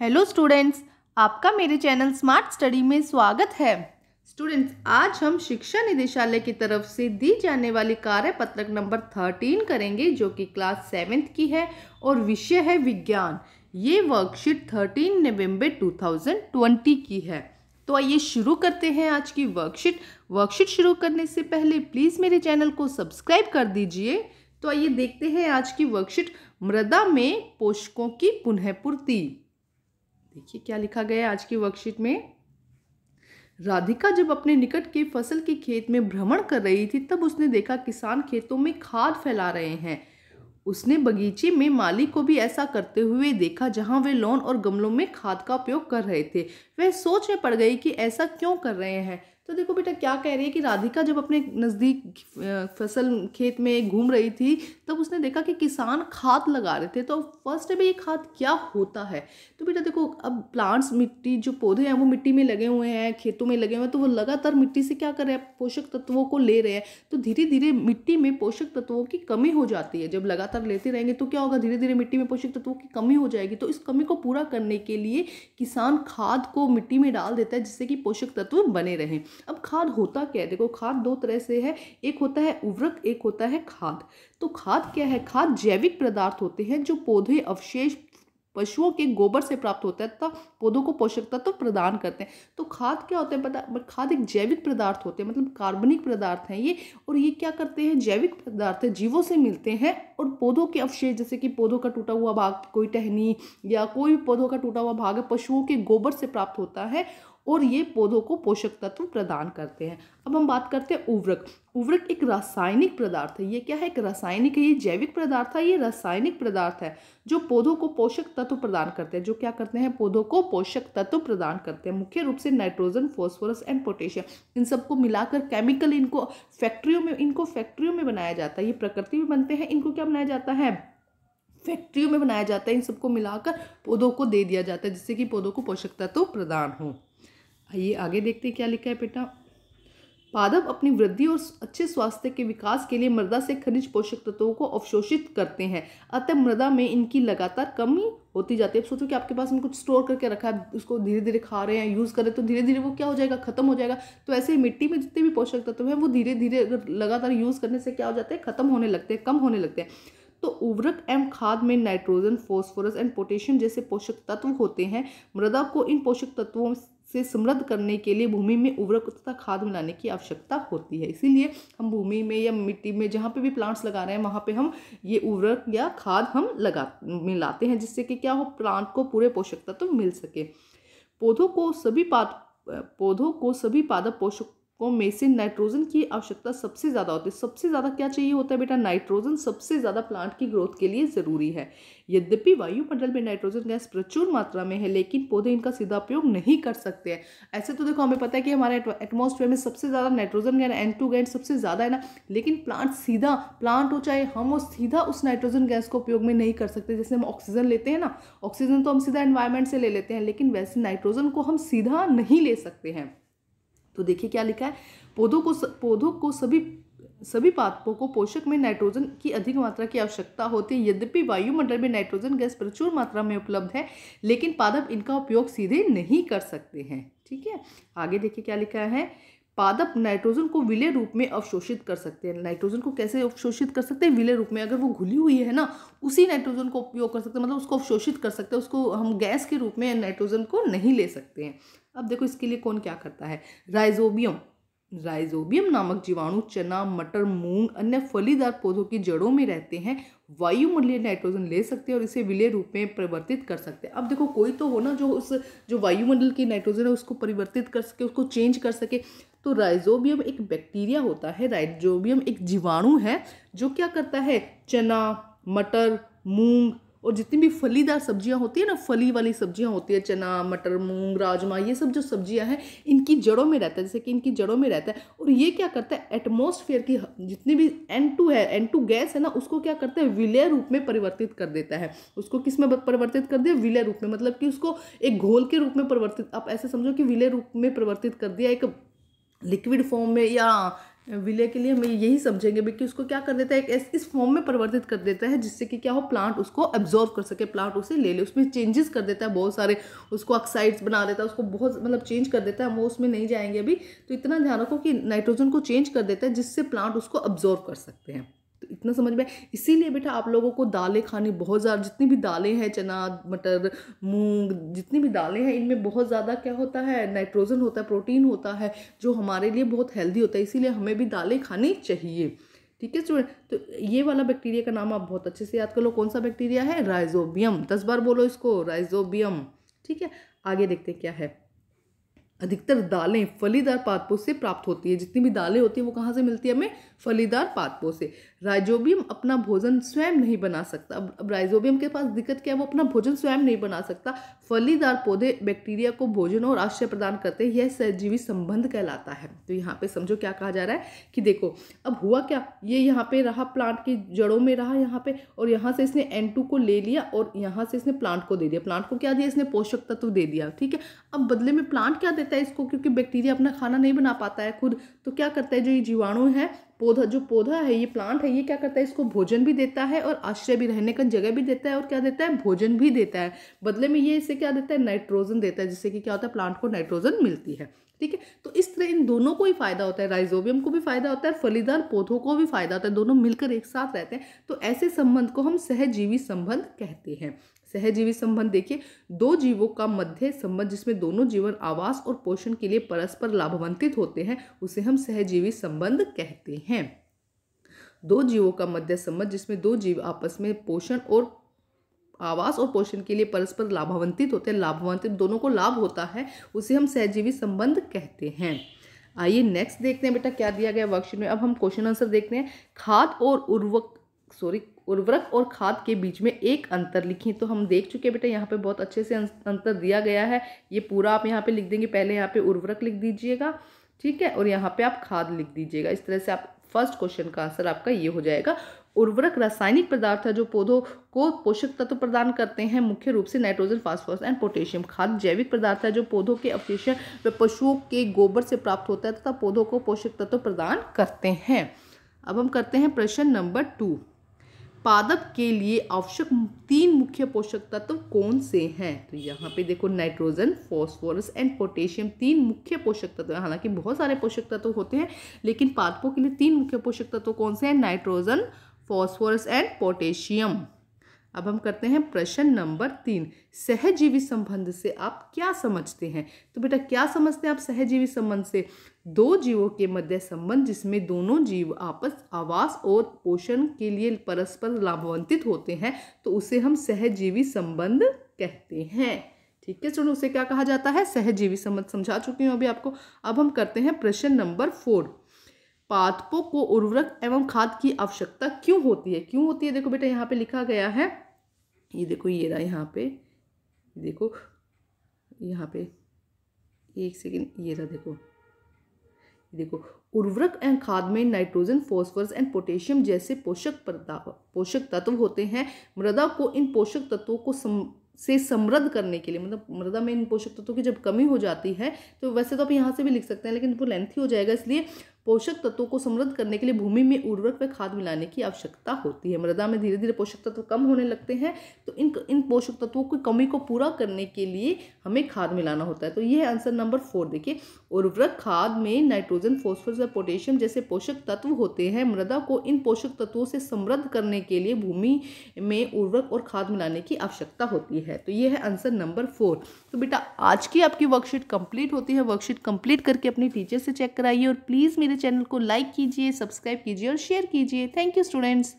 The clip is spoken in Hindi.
हेलो स्टूडेंट्स आपका मेरे चैनल स्मार्ट स्टडी में स्वागत है स्टूडेंट्स आज हम शिक्षा निदेशालय की तरफ से दी जाने वाली कार्य पत्रक नंबर थर्टीन करेंगे जो कि क्लास सेवेंथ की है और विषय है विज्ञान ये वर्कशीट थर्टीन नवंबर ट्वेंटी की है तो आइए शुरू करते हैं आज की वर्कशीट वर्कशीट शुरू करने से पहले प्लीज़ मेरे चैनल को सब्सक्राइब कर दीजिए तो आइए देखते हैं आज की वर्कशीट मृदा में पोषकों की पुनः पूर्ति देखिए क्या लिखा गया है आज की वर्कशीट में राधिका जब अपने निकट के फसल के खेत में भ्रमण कर रही थी तब उसने देखा किसान खेतों में खाद फैला रहे हैं उसने बगीचे में माली को भी ऐसा करते हुए देखा जहां वे लोन और गमलों में खाद का उपयोग कर रहे थे वह सोच में पड़ गई कि ऐसा क्यों कर रहे हैं तो देखो बेटा क्या कह रही है कि राधिका जब अपने नज़दीक फसल खेत में घूम रही थी तब उसने देखा कि किसान खाद लगा रहे थे तो फर्स्ट है भाई ये खाद क्या होता है तो बेटा देखो अब प्लांट्स मिट्टी जो पौधे हैं वो मिट्टी में लगे हुए हैं खेतों में लगे हुए हैं तो वो लगातार मिट्टी से क्या कर रहे हैं पोषक तत्वों को ले रहे हैं तो धीरे धीरे मिट्टी में पोषक तत्वों की कमी हो जाती है जब लगातार लेते रहेंगे तो क्या होगा धीरे धीरे मिट्टी में पोषक तत्वों की कमी हो जाएगी तो इस कमी को पूरा करने के लिए किसान खाद को मिट्टी में डाल देता है जिससे कि पोषक तत्व बने रहें अब खाद होता क्या है देखो खाद दो तरह से है एक होता है उर्वरक एक होता है खाद तो खाद क्या है खाद जैविक पदार्थ होते हैं जो पौधे अवशेष पशुओं के गोबर से प्राप्त होता है तथा पौधों को पोषक तत्व तो प्रदान करते हैं तो खाद क्या होता है पता मतलब खाद एक जैविक पदार्थ होते हैं मतलब कार्बनिक पदार्थ हैं ये और ये क्या करते हैं जैविक पदार्थ है जीवों से मिलते हैं और पौधों के अवशेष जैसे कि पौधों का टूटा हुआ भाग कोई टहनी या कोई भी पौधों का टूटा हुआ भाग पशुओं के गोबर से प्राप्त होता है और ये पौधों को पोषक तत्व प्रदान करते हैं अब हम बात करते हैं उर्वरक उर्वरक एक रासायनिक पदार्थ है ये क्या है एक रासायनिक है ये जैविक पदार्थ है ये रासायनिक पदार्थ है जो पौधों को पोषक तत्व प्रदान करते हैं जो क्या करते हैं पौधों को पोषक तत्व प्रदान करते हैं मुख्य रूप से नाइट्रोजन फॉस्फोरस एंड पोटेशियम इन सबको मिलाकर केमिकल इनको फैक्ट्रियों में इनको फैक्ट्रियों में बनाया जाता है ये प्रकृति में बनते हैं इनको क्या बनाया जाता है फैक्ट्रियों में बनाया जाता है इन सबको मिलाकर पौधों को दे दिया जाता है जिससे कि पौधों को पोषक तत्व प्रदान हो आइए आगे देखते हैं क्या लिखा है बेटा पादप अपनी वृद्धि और अच्छे स्वास्थ्य के विकास के लिए मृदा से खनिज पोषक तत्वों को अवशोषित करते हैं अतः मृदा में इनकी लगातार कमी होती जाती है अब सोचो कि आपके पास में कुछ स्टोर करके रखा है उसको धीरे धीरे खा रहे हैं यूज़ कर रहे हैं तो धीरे धीरे वो क्या हो जाएगा खत्म हो जाएगा तो ऐसे ही मिट्टी में जितने भी पोषक तत्व हैं वो धीरे धीरे लगातार यूज़ करने से क्या हो जाते हैं खत्म होने लगते हैं कम होने लगते हैं तो उर्वरक एवं खाद में नाइट्रोजन फॉस्फोरस एंड पोटेशियम जैसे पोषक तत्व होते हैं मृदा को इन पोषक तत्वों से समृद्ध करने के लिए भूमि में उर्वरक तथा खाद मिलाने की आवश्यकता होती है इसीलिए हम भूमि में या मिट्टी में जहाँ पे भी प्लांट्स लगा रहे हैं वहाँ पे हम ये उर्वरक या खाद हम लगा मिलाते हैं जिससे कि क्या हो प्लांट को पूरे पोषक तत्व तो मिल सके पौधों को सभी पाद पौधों को सभी पादप पोषक को में से नाइट्रोजन की आवश्यकता सबसे ज़्यादा होती है सबसे ज़्यादा क्या चाहिए होता है बेटा नाइट्रोजन सबसे ज़्यादा प्लांट की ग्रोथ के लिए ज़रूरी है यद्यपि वायुमंडल में नाइट्रोजन गैस प्रचुर मात्रा में है लेकिन पौधे इनका सीधा उपयोग नहीं कर सकते हैं ऐसे तो देखो हमें पता है कि हमारे एटमोसफेयर में सबसे ज़्यादा nitrogen gas N two gas सबसे ज़्यादा है ना लेकिन प्लांट सीधा प्लांट हो चाहे हम वो सीधा उस नाइट्रोजन गैस को उपयोग में नहीं कर सकते जैसे हम ऑक्सीजन लेते हैं ना ऑक्सीजन तो हम सीधा एन्वायरमेंट से ले लेते हैं लेकिन वैसे नाइट्रोजन को हम सीधा नहीं ले सकते हैं तो देखिए क्या लिखा है पौधों को पौधों को सभी सभी पादपों को पोषक में नाइट्रोजन की अधिक मात्रा की आवश्यकता होती है यद्यपि वायुमंडल में नाइट्रोजन गैस प्रचुर मात्रा में उपलब्ध है लेकिन पादप इनका उपयोग सीधे नहीं कर सकते हैं ठीक है आगे देखिए क्या लिखा है पादप नाइट्रोजन को विलय रूप में अवशोषित कर सकते हैं नाइट्रोजन को कैसे अवशोषित कर सकते हैं विलय रूप में अगर वो घुली हुई है ना उसी नाइट्रोजन को उपयोग कर सकते हैं मतलब उसको अवशोषित कर सकते हैं उसको हम गैस के रूप में नाइट्रोजन को नहीं ले सकते हैं अब देखो इसके लिए कौन क्या करता है राइजोबियम राइजोबियम नामक जीवाणु चना मटर मूंग अन्य फलीदार पौधों की जड़ों में रहते हैं वायुमंडलीय नाइट्रोजन ले सकते हैं और इसे विलय रूप में परिवर्तित कर सकते हैं अब देखो कोई तो हो ना जो उस जो वायुमंडल की नाइट्रोजन है उसको परिवर्तित कर सके उसको चेंज कर सके तो राइजोबियम एक बैक्टीरिया होता है राइजोबियम एक जीवाणु है जो क्या करता है चना मटर मूंग और जितनी भी फलीदार सब्जियां होती है ना फली वाली सब्जियां होती है चना मटर मूंग राजमा ये सब जो सब्जियां हैं इनकी जड़ों में रहता है जैसे कि इनकी जड़ों में रहता है और ये क्या करता है एटमोसफेयर की जितनी भी एन टू है एन टू गैस है ना उसको क्या करता है विलय रूप में परिवर्तित कर देता है उसको किस में परिवर्तित कर दिया विलय रूप में मतलब कि उसको एक घोल के रूप में परिवर्तित आप ऐसे समझो कि विलय रूप में परिवर्तित कर दिया एक लिक्विड फॉर्म में या विलय के लिए हम यही समझेंगे भी कि उसको क्या कर देता है एक इस फॉर्म में परिवर्तित कर देता है जिससे कि क्या हो प्लांट उसको एब्जॉर्व कर सके प्लांट उसे ले ले उसमें चेंजेस कर देता है बहुत सारे उसको ऑक्साइड्स बना देता है उसको बहुत मतलब चेंज कर देता है हम वो उसमें नहीं जाएंगे अभी तो इतना ध्यान रखो कि नाइट्रोजन को चेंज कर देता है जिससे प्लांट उसको ऑब्जॉर्व कर सकते हैं तो इतना समझ में इसीलिए बेटा आप लोगों को दालें खानी बहुत ज़्यादा जितनी भी दालें हैं चना मटर मूंग जितनी भी दालें हैं इनमें बहुत ज़्यादा क्या होता है नाइट्रोजन होता है प्रोटीन होता है जो हमारे लिए बहुत हेल्दी होता है इसीलिए हमें भी दालें खानी चाहिए ठीक है स्टूडेंट तो ये वाला बैक्टीरिया का नाम आप बहुत अच्छे से याद कर लो कौन सा बैक्टीरिया है राइजोबियम दस बार बोलो इसको राइजोबियम ठीक है आगे देखते हैं क्या है अधिकतर दालें फलीदार पादपों से प्राप्त होती है जितनी भी दालें होती हैं वो कहाँ से मिलती है हमें फलीदार पादपों से राइजोबियम अपना भोजन स्वयं नहीं बना सकता अब अब राइजोबियम के पास दिक्कत क्या है वो अपना भोजन स्वयं नहीं बना सकता फलीदार पौधे बैक्टीरिया को भोजन और आश्रय प्रदान करते हैं यह सहजीवी संबंध कहलाता है तो यहाँ पे समझो क्या कहा जा रहा है कि देखो अब हुआ क्या ये यहाँ पे रहा प्लांट की जड़ों में रहा यहाँ पे और यहाँ से इसने एन को ले लिया और यहाँ से इसने प्लांट को दे दिया प्लांट को क्या दिया इसने पोषक तत्व दे दिया ठीक है अब बदले में प्लांट क्या देता है इसको क्योंकि बैक्टीरिया अपना खाना नहीं बना पाता है खुद तो क्या करता है जो ये जीवाणु है पौधा जो पौधा है ये प्लांट है ये क्या करता है इसको भोजन भी देता है और आश्रय भी रहने का जगह भी देता है और क्या देता है भोजन भी देता है बदले में ये इसे क्या देता है नाइट्रोजन देता है जिससे कि क्या होता है प्लांट को नाइट्रोजन मिलती है ठीक है तो इस तरह इन दोनों को ही फायदा होता है राइजोबियम को भी फायदा होता है फलीदार पौधों को भी फायदा होता है दोनों मिलकर एक साथ रहते हैं तो ऐसे संबंध को हम सहजीवी संबंध कहते हैं सहजीवी संबंध देखिए दो जीवों का मध्य संबंध जिसमें दोनों जीवन आवास और पोषण के लिए परस्पर लाभवंतित होते हैं उसे हम सहजीवी संबंध कहते हैं दो जीवों का मध्य संबंध जिसमें दो जीव आपस में पोषण और आवास और पोषण के लिए परस्पर लाभवंतित होते हैं लाभवंतित दोनों को लाभ होता है उसे हम सहजीवी संबंध कहते हैं आइए नेक्स्ट देखते हैं बेटा क्या दिया गया वर्कशीट में अब हम क्वेश्चन आंसर देखते हैं खाद और उर्वक सॉरी उर्वरक और खाद के बीच में एक अंतर लिखें तो हम देख चुके हैं बेटा यहाँ पे बहुत अच्छे से अं-, अंतर दिया गया है ये पूरा आप यहाँ पे लिख देंगे पहले यहाँ पे उर्वरक लिख दीजिएगा ठीक है और यहाँ पे आप खाद लिख दीजिएगा इस तरह से आप फर्स्ट क्वेश्चन का आंसर आपका ये हो जाएगा उर्वरक रासायनिक पदार्थ है जो पौधों को पोषक तत्व प्रदान करते हैं मुख्य रूप से नाइट्रोजन फास्फोरस एंड पोटेशियम खाद जैविक पदार्थ है जो पौधों के अवशेषण व पशुओं के गोबर से प्राप्त होता है तथा पौधों को पोषक तत्व प्रदान करते हैं अब हम करते हैं प्रश्न नंबर टू पादप के लिए आवश्यक तीन मुख्य पोषक तत्व कौन से हैं तो यहाँ पे देखो नाइट्रोजन फॉस्फोरस एंड पोटेशियम तीन मुख्य पोषक तत्व हैं हालांकि बहुत सारे पोषक तत्व होते हैं लेकिन पादपों के लिए तीन मुख्य पोषक तत्व कौन से हैं नाइट्रोजन फॉस्फोरस एंड पोटेशियम अब हम करते हैं प्रश्न नंबर तीन सहजीवी संबंध से आप क्या समझते हैं तो बेटा क्या समझते हैं आप सहजीवी संबंध से दो जीवों के मध्य संबंध जिसमें दोनों जीव आपस आवास और पोषण के लिए परस्पर लाभवंतित होते हैं तो उसे हम सहजीवी संबंध कहते हैं ठीक है चलो उसे क्या कहा जाता है सहजीवी संबंध समझा चुकी हूँ अभी आपको अब हम करते हैं प्रश्न नंबर फोर पादपों को उर्वरक एवं खाद की आवश्यकता क्यों होती है क्यों होती है देखो बेटा यहाँ पे लिखा गया है ये देखो ये रहा यहाँ पे देखो यहाँ पे एक सेकेंड ये रहा देखो देखो उर्वरक एवं खाद में नाइट्रोजन फॉस्फोरस एंड पोटेशियम जैसे पोषक पोषक तत्व होते हैं मृदा को इन पोषक तत्वों को सम, से समृद्ध करने के लिए मतलब मृदा में इन पोषक तत्वों की जब कमी हो जाती है तो वैसे तो आप यहाँ से भी लिख सकते हैं लेकिन वो लेंथी हो जाएगा इसलिए पोषक तत्वों को समृद्ध करने के लिए भूमि में उर्वरक व खाद मिलाने की आवश्यकता होती है मृदा में धीरे धीरे पोषक तत्व कम होने लगते हैं तो इन इन पोषक तत्वों की कमी को पूरा करने के लिए हमें खाद मिलाना होता है तो ये है आंसर नंबर फोर देखिए उर्वरक खाद में नाइट्रोजन फॉस्फोरस और पोटेशियम जैसे पोषक तत्व होते हैं मृदा को इन पोषक तत्वों से समृद्ध करने के लिए भूमि में उर्वरक और खाद मिलाने की आवश्यकता होती है तो ये है आंसर नंबर फोर तो बेटा आज की आपकी वर्कशीट कंप्लीट होती है वर्कशीट कंप्लीट करके अपने टीचर से चेक कराइए और प्लीज़ मेरे मेरे चैनल को लाइक कीजिए सब्सक्राइब कीजिए और शेयर कीजिए थैंक यू स्टूडेंट्स